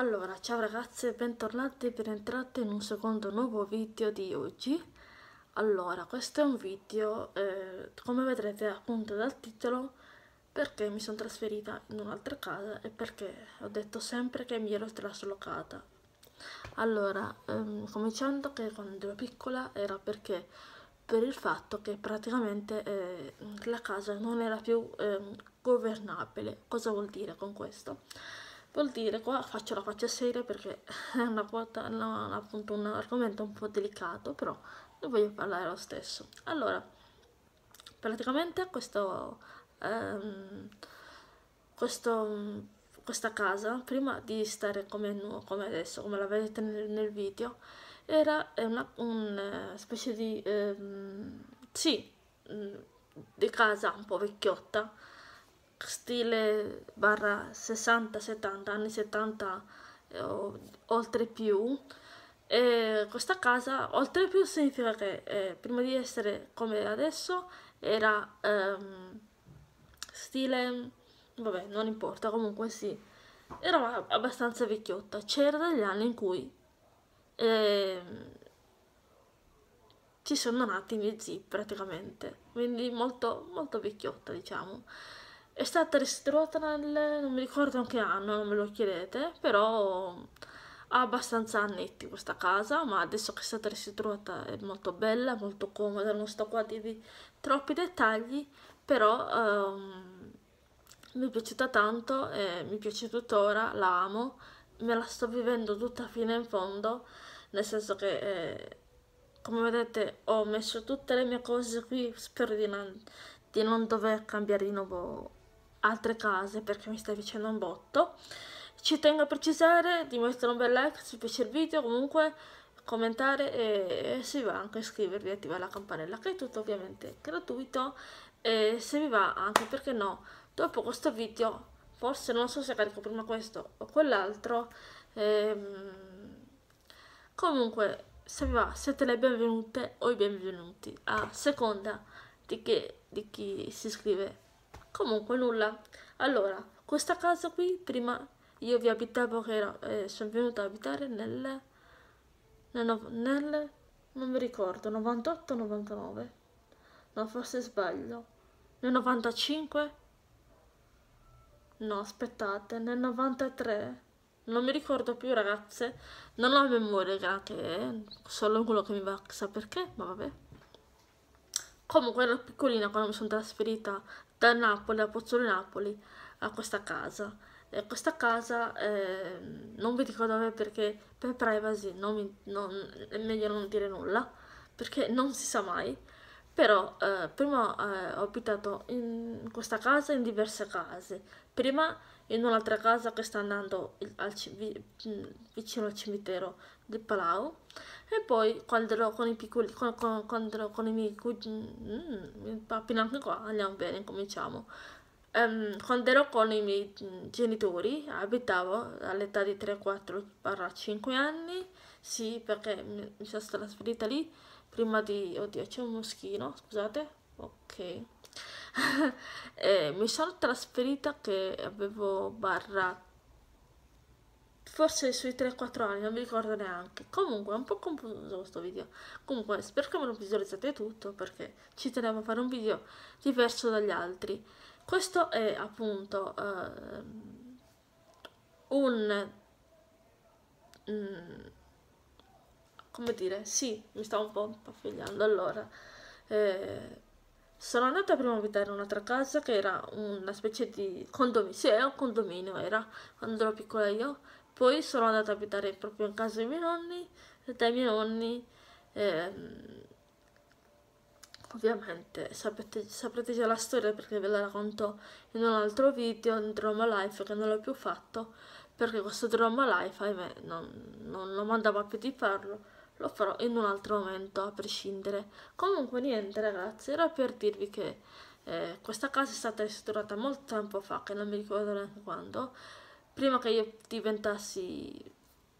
Allora, ciao ragazze e bentornati e benentrate in un secondo nuovo video di oggi. Allora, questo è un video, eh, come vedrete appunto dal titolo, perché mi sono trasferita in un'altra casa e perché ho detto sempre che mi ero traslocata. Allora, ehm, cominciando che quando ero piccola era perché per il fatto che praticamente eh, la casa non era più eh, governabile. Cosa vuol dire con questo? vuol dire qua faccio la faccia seria perché è una quota, no, appunto un argomento un po' delicato però ne voglio parlare lo stesso allora praticamente questo, ehm, questo questa casa prima di stare come, come adesso come la vedete nel, nel video era una, una eh, specie di ehm, sì mm, di casa un po' vecchiotta stile barra 60-70, anni 70 eh, o oltre più. E questa casa oltre più significa che eh, prima di essere come adesso era ehm, stile, vabbè non importa, comunque sì, era abbastanza vecchiotta, c'era degli anni in cui ehm, ci sono nati i miei zii praticamente, quindi molto, molto vecchiotta diciamo. È stata restaurata nel... non mi ricordo anche anno, non me lo chiedete, però ha abbastanza annetti questa casa, ma adesso che è stata restituita è molto bella, molto comoda, non sto qua a dirvi troppi dettagli, però um, mi è piaciuta tanto, eh, mi piace tuttora, la amo, me la sto vivendo tutta fino in fondo, nel senso che eh, come vedete ho messo tutte le mie cose qui, spero di non, di non dover cambiare di nuovo altre case perché mi stai facendo un botto. Ci tengo a precisare di mettere un bel like se vi piace il video, comunque commentare e, e se vi va anche iscrivervi e attivare la campanella che è tutto ovviamente gratuito e se vi va anche perché no dopo questo video forse non so se carico prima questo o quell'altro ehm, comunque se vi va siete le benvenute o i benvenuti a seconda di, che, di chi si iscrive comunque nulla allora questa casa qui prima io vi abitavo che era, eh, sono venuta a abitare nel, nel, nel non mi ricordo 98 99 no forse sbaglio nel 95 no aspettate nel 93 non mi ricordo più ragazze non ho memoria grazie eh. solo quello che mi va sa perché ma vabbè comunque ero piccolina quando mi sono trasferita da Napoli a Pozzuoli Napoli a questa casa. E questa casa eh, non vi dico dove perché per privacy non mi, non, è meglio non dire nulla perché non si sa mai però eh, prima eh, ho abitato in questa casa in diverse case prima in un'altra casa che sta andando al mm, vicino al cimitero di Palau e poi quando ero con i piccoli con, con, quando ero con i miei cugini mm, mm appena anche qua andiamo bene cominciamo um, quando ero con i miei mm, genitori abitavo all'età di 3 4 5 anni sì perché mi, mi sono trasferita lì prima di... Oddio, c'è un moschino, scusate. Ok. eh, mi sono trasferita che avevo barra forse sui 3-4 anni, non mi ricordo neanche. Comunque, è un po' confuso questo video. Comunque, spero che me lo visualizzate tutto, perché ci tenevo a fare un video diverso dagli altri. Questo è appunto uh, un... Um, come dire, sì, mi stavo un po' impaffigliando. Allora, eh, sono andata prima a abitare in un'altra casa che era una specie di condominio, sì, era un condominio, era quando ero piccola io. Poi sono andata a abitare proprio in casa dei miei nonni, dai miei nonni. Eh, ovviamente sapete, saprete già la storia perché ve la racconto in un altro video, in Drama Life, che non l'ho più fatto, perché questo Drama Life, ahimè, non, non, non mi più di farlo lo farò in un altro momento a prescindere comunque niente ragazzi era per dirvi che eh, questa casa è stata ristrutturata molto tempo fa che non mi ricordo neanche quando prima che io diventassi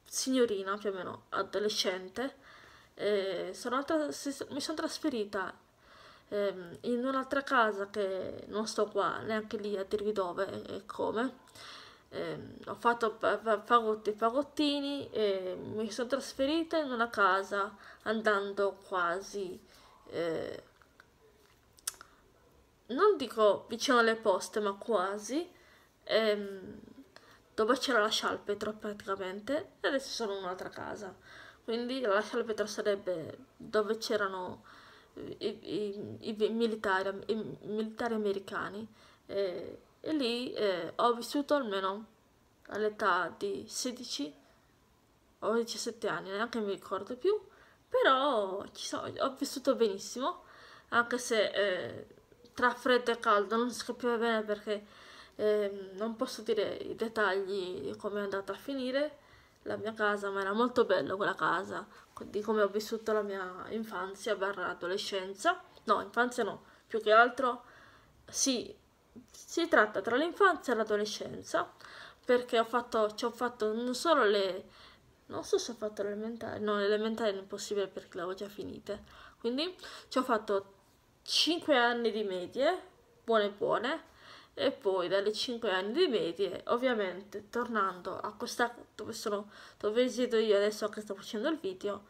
signorina più o meno adolescente eh, sono mi sono trasferita eh, in un'altra casa che non sto qua neanche lì a dirvi dove e come eh, ho fatto fagotti e fagottini e ehm, mi sono trasferita in una casa andando quasi eh, non dico vicino alle poste ma quasi ehm, dove c'era la scialpetro praticamente e adesso sono in un'altra casa quindi la scialpetro sarebbe dove c'erano i, i, i, militari, i, militari, americani eh, e lì eh, ho vissuto almeno all'età di 16 o 17 anni, neanche mi ricordo più, però so, ho vissuto benissimo, anche se eh, tra freddo e caldo non si capiva bene perché eh, non posso dire i dettagli di come è andata a finire la mia casa, ma era molto bello quella casa, di come ho vissuto la mia infanzia barra adolescenza, no, infanzia no, più che altro sì, si tratta tra l'infanzia e l'adolescenza, perché ho fatto, ci ho fatto non solo le... non so se ho fatto l'elementare, no, l'elementare è impossibile perché l'avevo già finite, quindi ci ho fatto 5 anni di medie, buone buone, e poi dalle 5 anni di medie, ovviamente tornando a questa dove sono dove esito io adesso che sto facendo il video,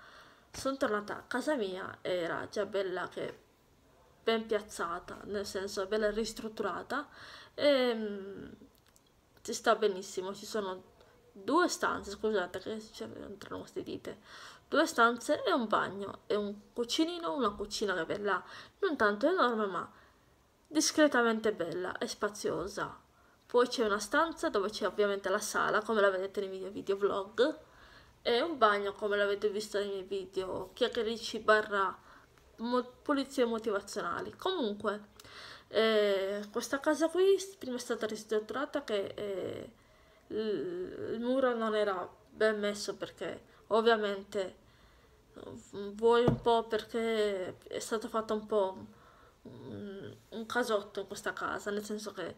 sono tornata a casa mia e era già bella che ben piazzata, nel senso bella ristrutturata e ehm, ci sta benissimo, ci sono due stanze, scusate che entrano queste dite, due stanze e un bagno e un cucinino, una cucina che è bella, non tanto enorme ma discretamente bella e spaziosa. Poi c'è una stanza dove c'è ovviamente la sala, come la vedete nei miei video vlog, e un bagno come l'avete visto nei miei video chiacchierici barra mo- pulizie motivazionali. Comunque, eh, questa casa qui prima è stata ristrutturata che eh, il muro non era ben messo perché ovviamente vuoi un po' perché è stato fatto un po' un, un casotto in questa casa, nel senso che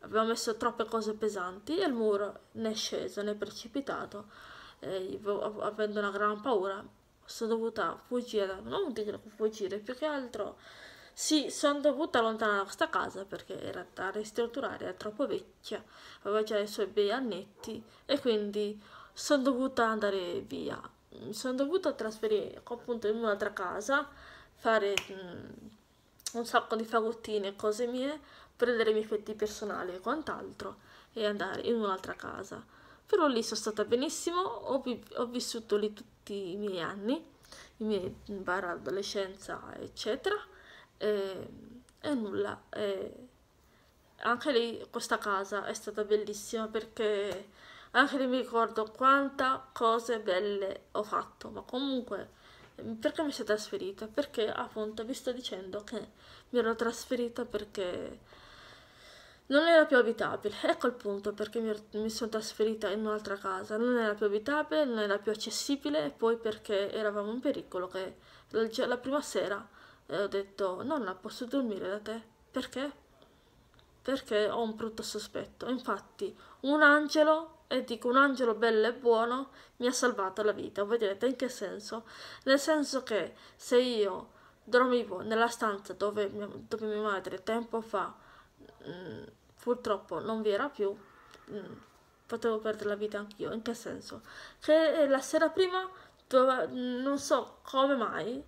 abbiamo messo troppe cose pesanti e il muro ne è sceso, ne è precipitato, eh, avendo una gran paura sono dovuta fuggire, non dico fuggire, più che altro sì, sono dovuta allontanare da questa casa perché era da ristrutturare, era troppo vecchia, aveva già i suoi bei annetti e quindi sono dovuta andare via. Mm, sono dovuta trasferire appunto in un'altra casa, fare mh, mm, un sacco di fagottine, e cose mie, prendere i miei effetti personali e quant'altro e andare in un'altra casa però lì sono stata benissimo, ho, vi ho vissuto lì tutti i miei anni, i miei bar adolescenza, eccetera, e, e nulla. E anche lì questa casa è stata bellissima perché anche lì mi ricordo quante cose belle ho fatto, ma comunque perché mi sono trasferita? Perché appunto vi sto dicendo che mi ero trasferita perché non era più abitabile, ecco il punto perché mi, mi sono trasferita in un'altra casa, non era più abitabile, non era più accessibile e poi perché eravamo in pericolo che la, la prima sera eh, ho detto nonna posso dormire da te? Perché? Perché ho un brutto sospetto. Infatti un angelo, e dico un angelo bello e buono, mi ha salvato la vita. Voi in che senso? Nel senso che se io dormivo nella stanza dove dove mia madre tempo fa purtroppo non vi era più, mm, potevo perdere la vita anch'io. In che senso? Che eh, la sera prima, dove, non so come mai,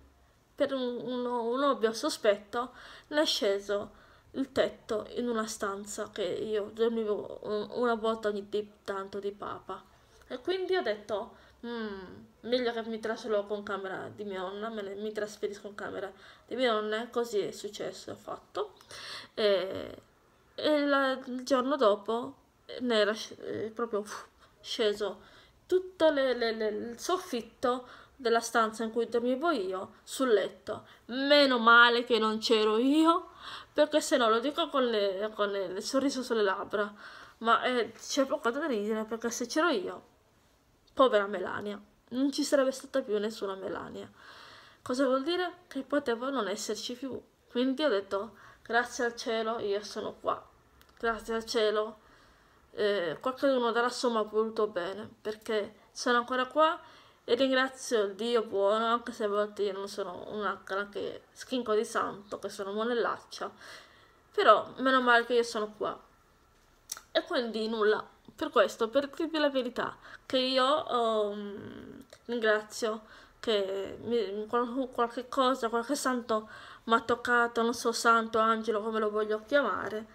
per un, uno, un ovvio sospetto, ne è sceso il tetto in una stanza che io dormivo una volta ogni tanto di papa. E quindi ho detto, mm, meglio che mi trasferisco in camera di mia nonna, ne, mi trasferisco in camera di mia nonna, così è successo, ho fatto. E e la, il giorno dopo eh, ne era eh, proprio uff, sceso tutto le, le, le, il soffitto della stanza in cui dormivo io sul letto. Meno male che non c'ero io, perché se no lo dico con, con il sorriso sulle labbra, ma eh, c'è poco da ridere perché se c'ero io, povera Melania, non ci sarebbe stata più nessuna Melania. Cosa vuol dire? Che poteva non esserci più. Quindi ho detto, grazie al cielo, io sono qua grazie al cielo, eh, qualcuno della somma ha voluto bene, perché sono ancora qua e ringrazio Dio buono, anche se a volte io non sono una granché schinco di santo, che sono monellaccia, però meno male che io sono qua. E quindi nulla, per questo, per dirvi la verità, che io um, ringrazio che mi, qualche cosa, qualche santo mi ha toccato, non so santo, angelo, come lo voglio chiamare,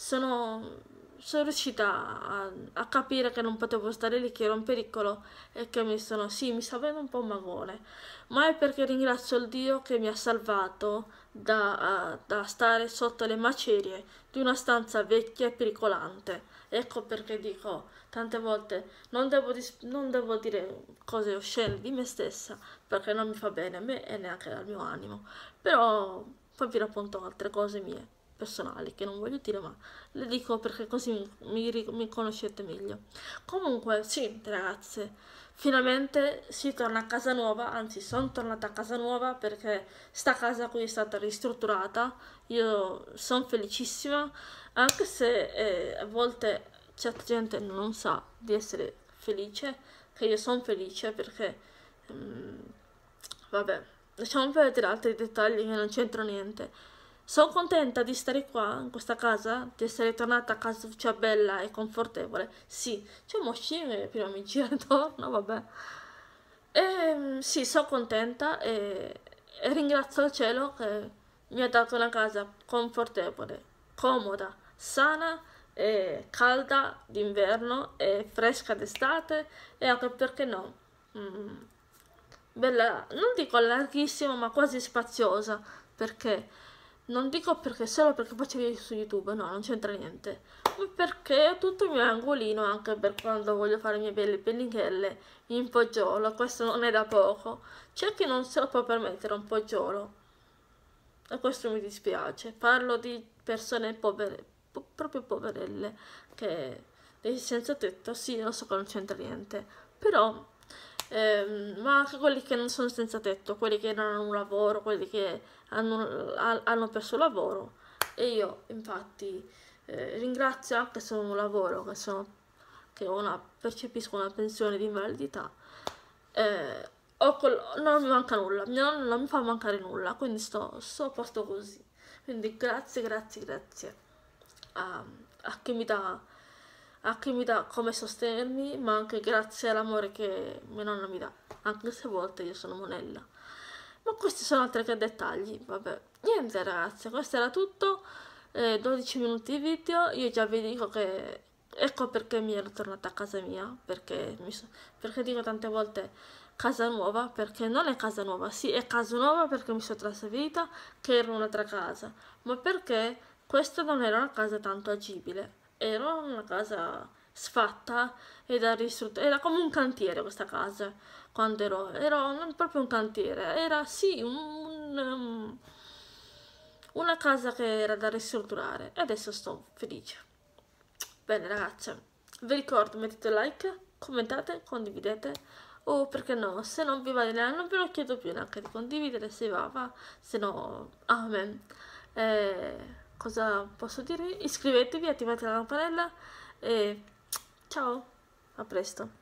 sono, sono riuscita a, a, capire che non potevo stare lì, che ero in pericolo e che mi sono, sì, mi sta venendo un po' un magone, ma è perché ringrazio il Dio che mi ha salvato da, uh, da stare sotto le macerie di una stanza vecchia e pericolante. Ecco perché dico tante volte non devo, non devo, dire cose oscene di me stessa perché non mi fa bene a me e neanche al mio animo, però poi vi racconto altre cose mie personali che non voglio dire ma le dico perché così mi, mi, mi conoscete meglio comunque sì ragazze finalmente si torna a casa nuova anzi sono tornata a casa nuova perché sta casa qui è stata ristrutturata io sono felicissima anche se eh, a volte certa gente non sa di essere felice che io sono felice perché mh, mm, vabbè lasciamo perdere altri dettagli che non c'entrano niente sono contenta di stare qua, in questa casa, di essere tornata a casa cioè bella e confortevole. Sì, c'è un moscino prima mi gira intorno, vabbè. E, ehm, sì, sono contenta e, e ringrazio il cielo che mi ha dato una casa confortevole, comoda, sana e calda d'inverno e fresca d'estate e anche perché no, mm, bella, non dico larghissima ma quasi spaziosa perché non dico perché solo perché facevi su YouTube, no, non c'entra niente. Ma perché tutto il mio angolino, anche per quando voglio fare le mie belle pellicchelle in poggiolo, questo non è da poco. C'è chi non se lo può permettere un poggiolo. E questo mi dispiace. Parlo di persone povere, po proprio poverelle, che dei eh, senza tetto, sì, non so che non c'entra niente. Però eh, ma anche quelli che non sono senza tetto, quelli che non hanno un lavoro, quelli che hanno, hanno perso lavoro e io infatti eh, ringrazio anche se non lavoro, che, sono, che una, percepisco una pensione di invalidità, eh, col, non mi manca nulla, mio nonno non mi fa mancare nulla, quindi sto, sto a posto così. Quindi grazie, grazie, grazie a, a chi mi dà a chi mi dà come sostenermi, ma anche grazie all'amore che mia nonna mi dà, anche se a volte io sono monella ma questi sono altri tre dettagli vabbè niente ragazzi questo era tutto eh, 12 minuti di video io già vi dico che ecco perché mi ero tornata a casa mia perché, mi so... perché dico tante volte casa nuova perché non è casa nuova sì è casa nuova perché mi sono trasferita che era un'altra casa ma perché questa non era una casa tanto agibile era una casa sfatta e da ristrutturare. Era come un cantiere questa casa, quando ero, era proprio un cantiere, era sì un, um, una casa che era da ristrutturare e adesso sto felice. Bene ragazze, vi ricordo mettete like, commentate, condividete o perché no, se non vi va di non ve lo chiedo più neanche di condividere se va, va se no, amen. Eh, cosa posso dirvi? Iscrivetevi, attivate la campanella e Ciao, a presto.